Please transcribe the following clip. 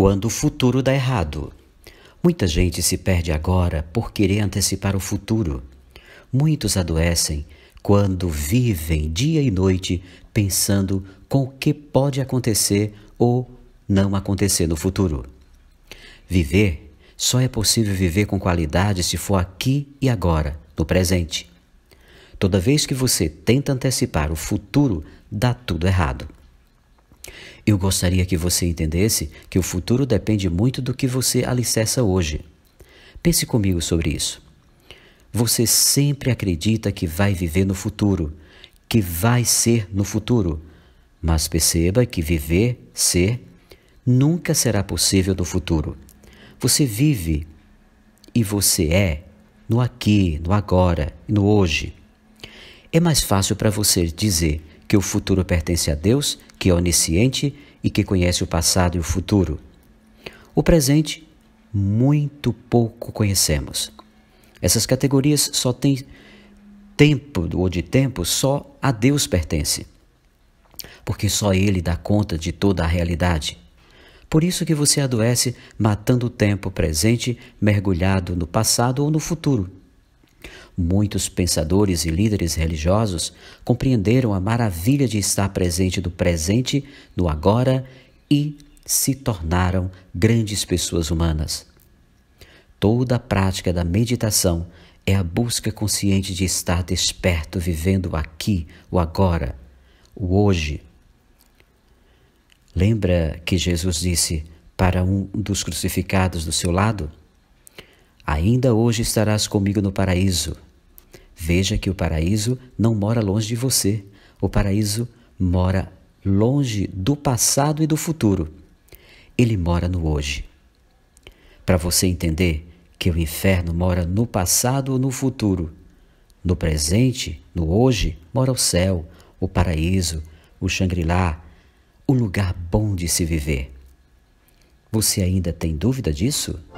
quando o futuro dá errado. Muita gente se perde agora por querer antecipar o futuro. Muitos adoecem quando vivem dia e noite pensando com o que pode acontecer ou não acontecer no futuro. Viver só é possível viver com qualidade se for aqui e agora, no presente. Toda vez que você tenta antecipar o futuro, dá tudo errado. Eu gostaria que você entendesse que o futuro depende muito do que você alicerça hoje. Pense comigo sobre isso. Você sempre acredita que vai viver no futuro, que vai ser no futuro, mas perceba que viver, ser, nunca será possível no futuro. Você vive e você é no aqui, no agora, no hoje. É mais fácil para você dizer que o futuro pertence a Deus, que é onisciente e que conhece o passado e o futuro. O presente, muito pouco conhecemos. Essas categorias só têm tempo ou de tempo só a Deus pertence, porque só Ele dá conta de toda a realidade. Por isso que você adoece matando o tempo presente mergulhado no passado ou no futuro Muitos pensadores e líderes religiosos compreenderam a maravilha de estar presente do presente, no agora e se tornaram grandes pessoas humanas. Toda a prática da meditação é a busca consciente de estar desperto, vivendo aqui, o agora, o hoje. Lembra que Jesus disse para um dos crucificados do seu lado? Ainda hoje estarás comigo no paraíso. Veja que o paraíso não mora longe de você. O paraíso mora longe do passado e do futuro. Ele mora no hoje. Para você entender que o inferno mora no passado ou no futuro, no presente, no hoje, mora o céu, o paraíso, o shangri o lugar bom de se viver. Você ainda tem dúvida disso?